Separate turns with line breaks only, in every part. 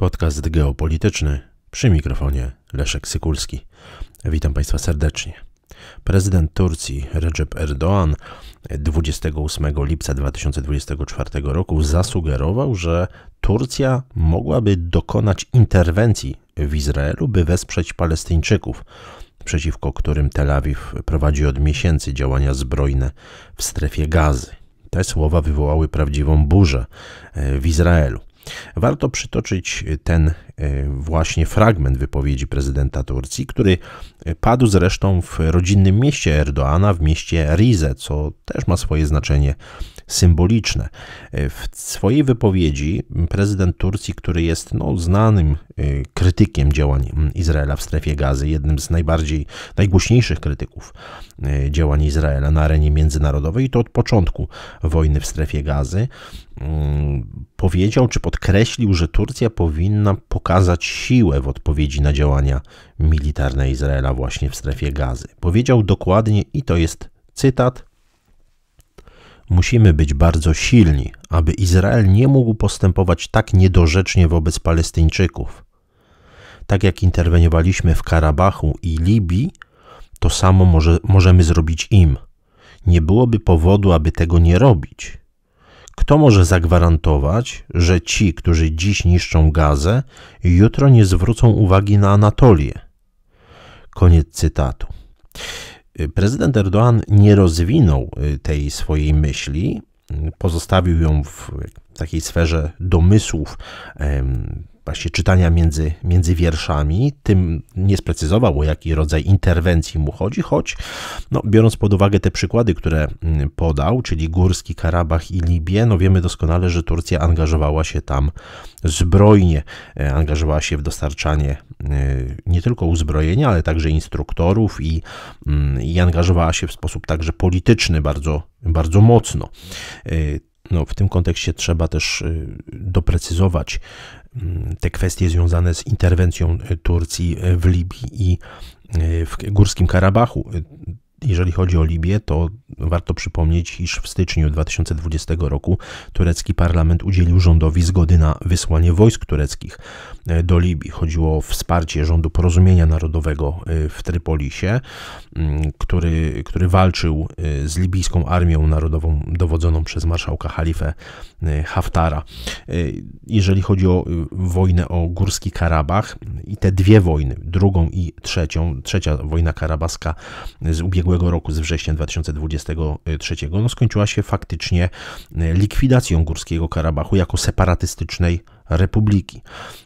Podcast geopolityczny przy mikrofonie Leszek Sykulski. Witam Państwa serdecznie. Prezydent Turcji Recep Erdoğan 28 lipca 2024 roku zasugerował, że Turcja mogłaby dokonać interwencji w Izraelu, by wesprzeć Palestyńczyków, przeciwko którym Tel Awiw prowadzi od miesięcy działania zbrojne w strefie gazy. Te słowa wywołały prawdziwą burzę e, w Izraelu. Warto przytoczyć ten e, właśnie fragment wypowiedzi prezydenta Turcji, który e, padł zresztą w rodzinnym mieście Erdoana, w mieście Rize, co też ma swoje znaczenie symboliczne. E, w swojej wypowiedzi prezydent Turcji, który jest no, znanym e, krytykiem działań mm, Izraela w strefie gazy, jednym z najbardziej, najgłośniejszych krytyków e, działań Izraela na arenie międzynarodowej i to od początku wojny w strefie gazy, mm, powiedział czy podkreślił, że Turcja powinna pokazać siłę w odpowiedzi na działania militarne Izraela właśnie w strefie gazy. Powiedział dokładnie, i to jest cytat, Musimy być bardzo silni, aby Izrael nie mógł postępować tak niedorzecznie wobec Palestyńczyków. Tak jak interweniowaliśmy w Karabachu i Libii, to samo może, możemy zrobić im. Nie byłoby powodu, aby tego nie robić. Kto może zagwarantować, że ci, którzy dziś niszczą Gazę, jutro nie zwrócą uwagi na Anatolię? Koniec cytatu. Prezydent Erdoğan nie rozwinął y, tej swojej myśli, pozostawił ją w takiej sferze domysłów właśnie czytania między, między wierszami, tym nie sprecyzował, o jaki rodzaj interwencji mu chodzi, choć no, biorąc pod uwagę te przykłady, które mm, podał, czyli Górski, Karabach i Libię, no wiemy doskonale, że Turcja angażowała się tam zbrojnie, e, angażowała się w dostarczanie e, nie tylko uzbrojenia, ale także instruktorów i, mm, i angażowała się w sposób także polityczny bardzo, bardzo mocno. E, no, w tym kontekście trzeba też y, doprecyzować mm, te kwestie związane z interwencją y, Turcji y, w Libii i w Górskim Karabachu jeżeli chodzi o Libię, to warto przypomnieć, iż w styczniu 2020 roku turecki parlament udzielił rządowi zgody na wysłanie wojsk tureckich e, do Libii. Chodziło o wsparcie rządu porozumienia narodowego e, w Trypolisie, który, który walczył e, z libijską armią narodową dowodzoną przez marszałka Halifę Haftara. Jeżeli chodzi o wojnę o Górski Karabach i te dwie wojny, drugą i trzecią, trzecia wojna karabaska z ubiegłego ubiegłego roku, z września 2023, no skończyła się faktycznie e, likwidacją Górskiego Karabachu jako separatystycznej Republiki.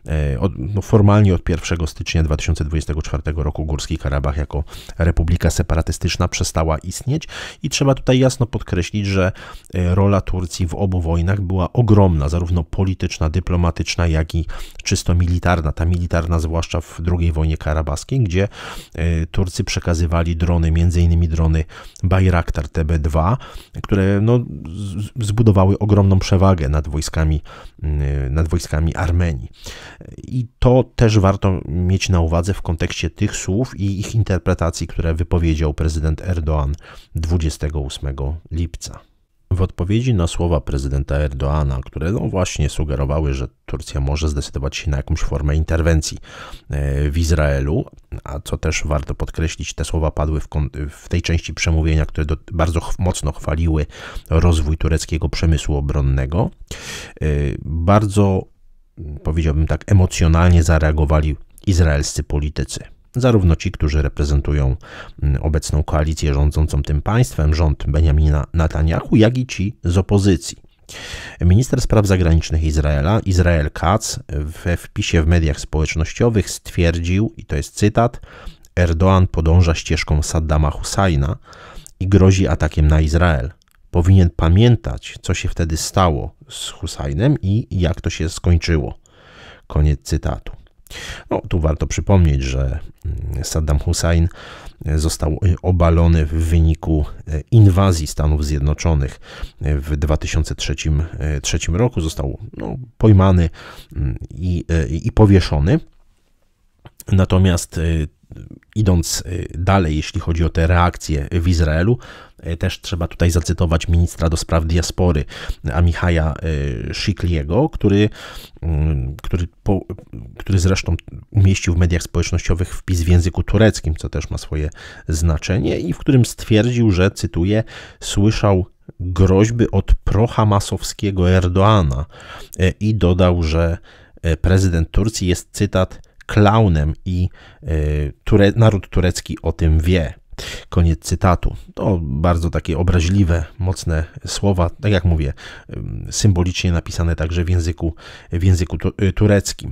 E, od, no formalnie od 1 stycznia 2024 roku Górski Karabach jako republika separatystyczna przestała istnieć i trzeba tutaj jasno podkreślić, że e, rola Turcji w obu wojnach była ogromna, zarówno polityczna, dyplomatyczna, jak i czysto militarna. Ta militarna zwłaszcza w II wojnie karabaskiej, gdzie e, Turcy przekazywali drony, m.in. drony Bayraktar TB2, które no, zbudowały ogromną przewagę nad wojskami, nad wojskami mieszkańcami Armenii. I to też warto mieć na uwadze w kontekście tych słów i ich interpretacji, które wypowiedział prezydent Erdoğan 28 lipca. W odpowiedzi na słowa prezydenta Erdoana, które no właśnie sugerowały, że Turcja może zdecydować się na jakąś formę interwencji e, w Izraelu, a co też warto podkreślić, te słowa padły w, w tej części przemówienia, które do, bardzo mocno chwaliły rozwój tureckiego przemysłu obronnego. E, bardzo Mm, powiedziałbym tak, emocjonalnie zareagowali izraelscy politycy. Zarówno ci, którzy reprezentują mm, obecną koalicję rządzącą tym państwem, rząd Benjamina Netanyahu, jak i ci z opozycji. Minister spraw zagranicznych Izraela, Izrael Katz, we wpisie w mediach społecznościowych stwierdził, i to jest cytat, Erdoğan podąża ścieżką Saddama Husajna i grozi atakiem na Izrael powinien pamiętać, co się wtedy stało z Husajnem i jak to się skończyło. Koniec cytatu. No, tu warto przypomnieć, że mm, Saddam Hussein e, został e, obalony w wyniku e, inwazji Stanów Zjednoczonych w 2003, roku. Został no, pojmany mm, i, i powieszony. Natomiast idąc y, dalej, jeśli chodzi o te reakcje w Izraelu, y, też trzeba tutaj zacytować ministra do spraw diaspory Amichaja y, Szykliego, który, który, który zresztą umieścił w mediach społecznościowych wpis w języku tureckim, co też ma swoje znaczenie, i w którym stwierdził, że, cytuję, słyszał groźby od prohamasowskiego Erdoana i dodał, że prezydent Turcji jest, cytat, klaunem i y, ture, naród turecki o tym wie. Koniec cytatu. To bardzo takie obraźliwe, mocne słowa, tak jak mówię, symbolicznie napisane także w języku, w języku y, tureckim.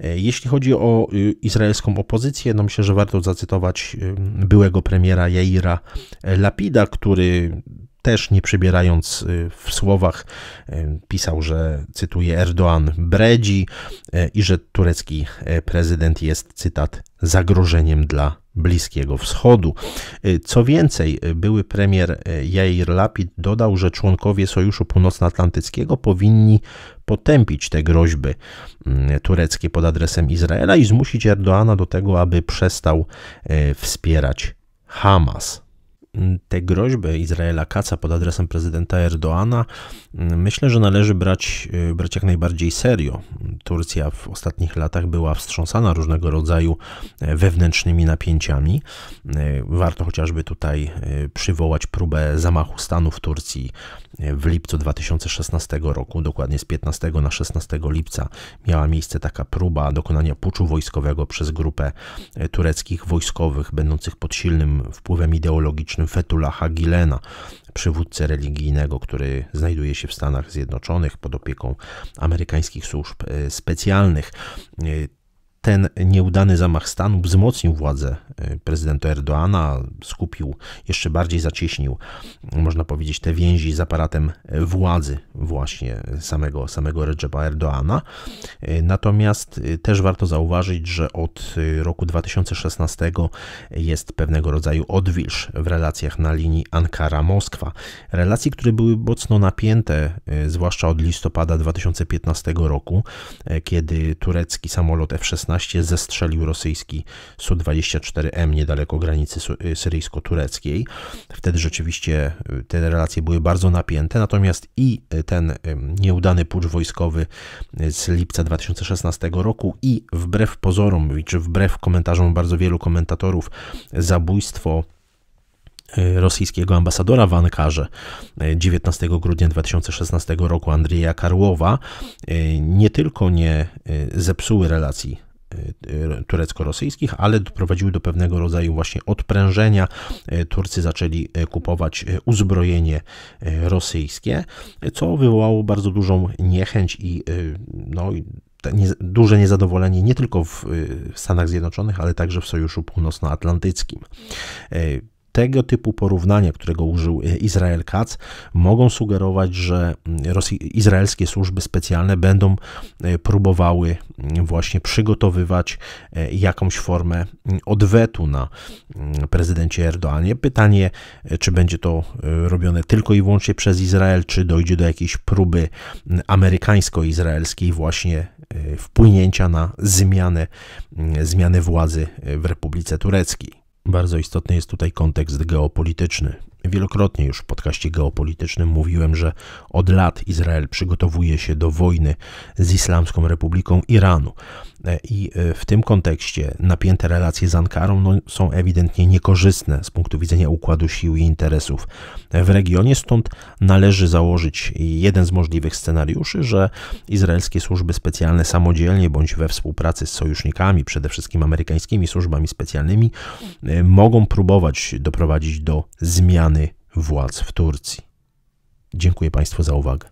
E, jeśli chodzi o y, izraelską opozycję, no myślę, że warto zacytować byłego premiera Jaira Lapida, który też nie przybierając y, w słowach, y, pisał, że cytuję Erdoğan bredzi y, i że turecki prezydent jest, cytat, zagrożeniem dla Bliskiego Wschodu. Co więcej, były premier Jair Lapid dodał, że członkowie Sojuszu Północnoatlantyckiego powinni potępić te groźby mm, tureckie pod adresem Izraela i zmusić Erdoana do tego, aby przestał wspierać Hamas te groźby Izraela Kaca pod adresem prezydenta Erdoana myślę, że należy brać, y, brać jak najbardziej serio. Turcja w ostatnich latach była wstrząsana różnego rodzaju e, wewnętrznymi napięciami. E, warto chociażby tutaj e, przywołać próbę zamachu stanu w Turcji w lipcu 2016 roku, dokładnie z 15 na 16 lipca miała miejsce taka próba dokonania puczu wojskowego przez grupę tureckich wojskowych będących pod silnym wpływem ideologicznym politycznym Fetulaha Gilena, przywódcę religijnego, który znajduje się w Stanach Zjednoczonych pod opieką amerykańskich służb e, specjalnych e, ten nieudany zamach stanu wzmocnił władzę E, prezydenta Erdoana, skupił, jeszcze bardziej zacieśnił, można powiedzieć, te więzi z aparatem władzy właśnie samego, samego Recepa Erdoana. E, natomiast e, też warto zauważyć, że od roku 2016 jest pewnego rodzaju odwilż w relacjach na linii Ankara-Moskwa. Relacji, które były mocno napięte, zwłaszcza od listopada 2015 roku, kiedy turecki samolot F-16 zestrzelił rosyjski Su-24 4M niedaleko granicy y, syryjsko-tureckiej. Wtedy rzeczywiście y, te relacje były bardzo napięte, natomiast i y, ten nieudany pucz wojskowy z lipca 2016 roku i wbrew pozorom, czy wbrew komentarzom bardzo wielu komentatorów, zabójstwo rosyjskiego ambasadora w Ankarze 19 grudnia 2016 roku Andrzeja Karłowa nie tylko nie zepsuły relacji Y, y, turecko-rosyjskich, ale doprowadziły do pewnego rodzaju właśnie odprężenia. Y, Turcy zaczęli kupować uzbrojenie rosyjskie, co wywołało bardzo dużą niechęć i no, duże niezadowolenie nie tylko w Stanach Zjednoczonych, ale także w Sojuszu Północnoatlantyckim tego typu porównania, którego użył e, Izrael Katz, mogą sugerować, że mm, Rosji, izraelskie służby specjalne będą e, próbowały mm, właśnie przygotowywać e, jakąś formę mm, odwetu na prezydencie Erdoanie. Pytanie, czy będzie to robione tylko i wyłącznie przez Izrael, czy dojdzie do jakiejś próby amerykańsko-izraelskiej właśnie wpłynięcia na zmianę, zmianę władzy w Republice Tureckiej. Bardzo istotny jest tutaj kontekst geopolityczny. Wielokrotnie już w podcaście geopolitycznym mówiłem, że od lat Izrael przygotowuje się do wojny z Islamską Republiką Iranu. E, i e, w tym kontekście napięte relacje z Ankarą no, są ewidentnie niekorzystne z punktu widzenia układu sił i interesów w regionie, stąd należy założyć jeden z możliwych scenariuszy, że izraelskie służby specjalne samodzielnie bądź we współpracy z sojusznikami, przede wszystkim amerykańskimi służbami specjalnymi, e, mogą próbować doprowadzić do zmiany władz w Turcji. Dziękuję Państwu za uwagę.